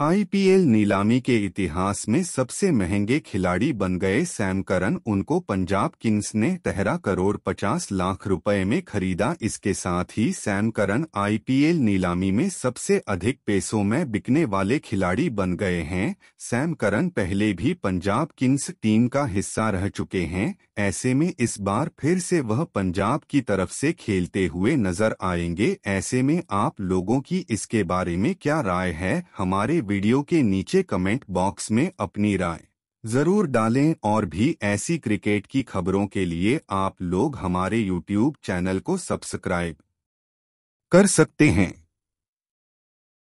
IPL नीलामी के इतिहास में सबसे महंगे खिलाड़ी बन गए सैम करन उनको पंजाब किंग्स ने तेरह करोड़ पचास लाख रुपए में खरीदा इसके साथ ही सैम करन आईपीएल नीलामी में सबसे अधिक पैसों में बिकने वाले खिलाड़ी बन गए हैं सैम करन पहले भी पंजाब किंग्स टीम का हिस्सा रह चुके हैं ऐसे में इस बार फिर से वह पंजाब की तरफ से खेलते हुए नजर आएंगे ऐसे में आप लोगों की इसके बारे में क्या राय है हमारे वीडियो के नीचे कमेंट बॉक्स में अपनी राय जरूर डालें और भी ऐसी क्रिकेट की खबरों के लिए आप लोग हमारे यूट्यूब चैनल को सब्सक्राइब कर सकते हैं